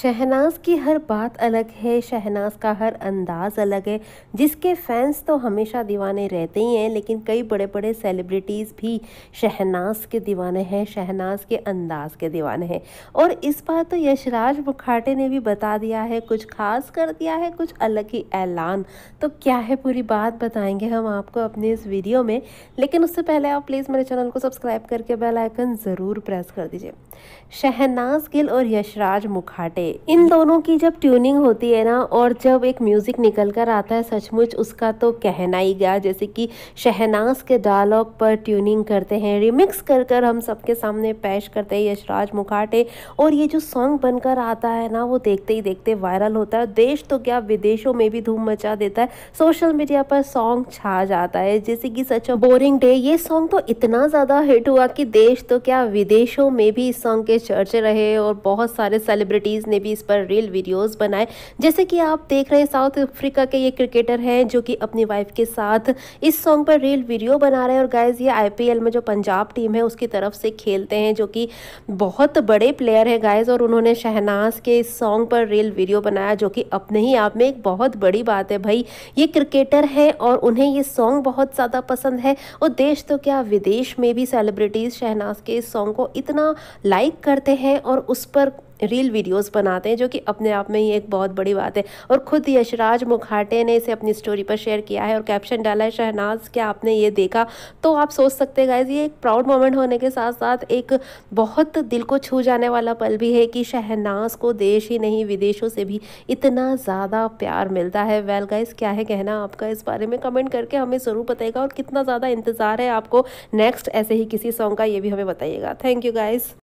शहनाज की हर बात अलग है शहनाज का हर अंदाज अलग है जिसके फैंस तो हमेशा दीवाने रहते ही हैं लेकिन कई बड़े बड़े सेलिब्रिटीज़ भी शहनाज के दीवाने हैं शहनाज के अंदाज के दीवाने हैं और इस बार तो यशराज बुखाटे ने भी बता दिया है कुछ खास कर दिया है कुछ अलग ही ऐलान तो क्या है पूरी बात बताएंगे हम आपको अपने इस वीडियो में लेकिन उससे पहले आप प्लीज़ मेरे चैनल को सब्सक्राइब करके बेलाइकन ज़रूर प्रेस कर दीजिए शहनाज गिल और यशराज मुखाटे फटे इन दोनों की जब ट्यूनिंग होती है ना और जब एक म्यूज़िक निकल कर आता है सचमुच उसका तो कहना ही गया जैसे कि शहनाज के डायलॉग पर ट्यूनिंग करते हैं रिमिक्स कर कर हम सबके सामने पेश करते हैं यशराज मुखाटे और ये जो सॉन्ग बनकर आता है ना वो देखते ही देखते वायरल होता है देश तो क्या विदेशों में भी धूम मचा देता है सोशल मीडिया पर सॉन्ग छा जाता है जैसे कि सच बोरिंग डे ये सॉन्ग तो इतना ज़्यादा हिट हुआ कि देश तो क्या विदेशों में भी इस सॉन्ग के चर्चे रहे और बहुत सारे सेलिब्रिटीज़ ने भी इस पर रील वीडियोस बनाए जैसे कि आप देख रहे हैं साउथ अफ्रीका के ये क्रिकेटर हैं जो कि अपनी वाइफ के साथ इस सॉन्ग पर रील वीडियो बना रहे हैं और गाइज ये आईपीएल में जो पंजाब टीम है उसकी तरफ से खेलते हैं जो कि बहुत बड़े प्लेयर हैं गाइज और उन्होंने शहनाज के इस सॉन्ग पर रील वीडियो बनाया जो कि अपने ही आप में एक बहुत बड़ी बात है भाई ये क्रिकेटर हैं और उन्हें ये सॉन्ग बहुत ज़्यादा पसंद है और देश तो क्या विदेश में भी सेलिब्रिटीज़ शहनाज के इस सॉन्ग को इतना लाइक करते हैं और उस पर रील वीडियोस बनाते हैं जो कि अपने आप में ही एक बहुत बड़ी बात है और ख़ुद यशराज मुखाटे ने इसे अपनी स्टोरी पर शेयर किया है और कैप्शन डाला है शहनाज क्या आपने ये देखा तो आप सोच सकते हैं गाइज ये एक प्राउड मोमेंट होने के साथ साथ एक बहुत दिल को छू जाने वाला पल भी है कि शहनाज को देश ही नहीं विदेशों से भी इतना ज़्यादा प्यार मिलता है वेल गाइज क्या है कहना आपका इस बारे में कमेंट करके हमें ज़रूर बताइएगा और कितना ज़्यादा इंतज़ार है आपको नेक्स्ट ऐसे ही किसी सॉन्ग का ये भी हमें बताइएगा थैंक यू गाइज़